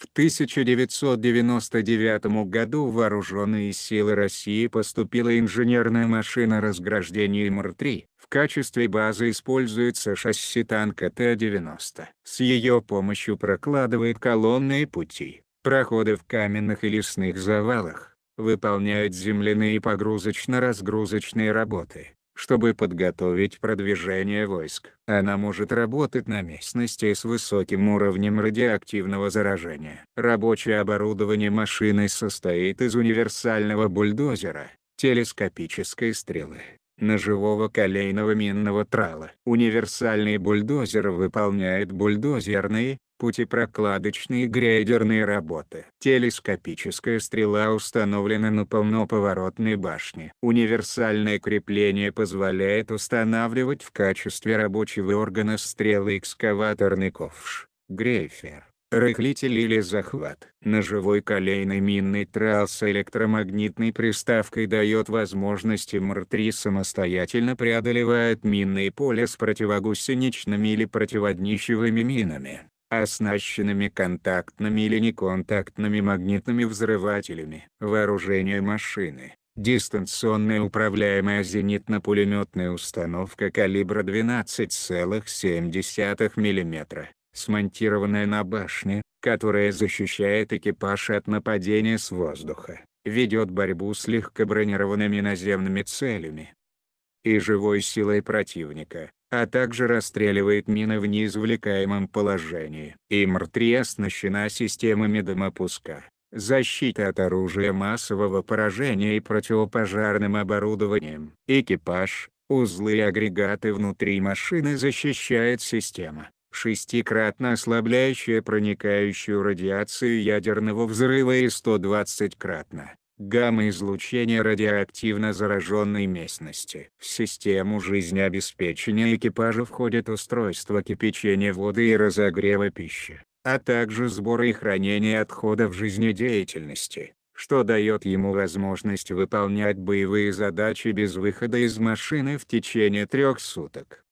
В 1999 году в Вооруженные силы России поступила инженерная машина разграждения МР-3. В качестве базы используется шасси танка Т-90. С ее помощью прокладывает колонные пути, проходы в каменных и лесных завалах, выполняет земляные погрузочно-разгрузочные работы, чтобы подготовить продвижение войск. Она может работать на местности с высоким уровнем радиоактивного заражения. Рабочее оборудование машины состоит из универсального бульдозера, телескопической стрелы, ножевого колейного минного трала. Универсальный бульдозер выполняет бульдозерные, Пути прокладочные, грейдерные работы. Телескопическая стрела установлена на полноповоротной башне. Универсальное крепление позволяет устанавливать в качестве рабочего органа стрелы экскаваторный ковш, грейфер, рыхлитель или захват. Ножевой колейный минный трал с электромагнитной приставкой дает возможность МР-3 самостоятельно преодолевает минные поля с противогусеничными или противоднищевыми минами оснащенными контактными или неконтактными магнитными взрывателями. Вооружение машины. Дистанционная управляемая зенитно-пулеметная установка калибра 12,7 мм, смонтированная на башне, которая защищает экипаж от нападения с воздуха, ведет борьбу с легкобронированными наземными целями и живой силой противника, а также расстреливает мины в неизвлекаемом положении. ИМР-3 оснащена системами дымопуска, защиты от оружия массового поражения и противопожарным оборудованием. Экипаж, узлы и агрегаты внутри машины защищает система шестикратно ослабляющая проникающую радиацию ядерного взрыва и 120-кратно гамма-излучение радиоактивно зараженной местности. В систему жизнеобеспечения экипажа входят устройства кипячения воды и разогрева пищи, а также сбора и хранения отходов жизнедеятельности, что дает ему возможность выполнять боевые задачи без выхода из машины в течение трех суток.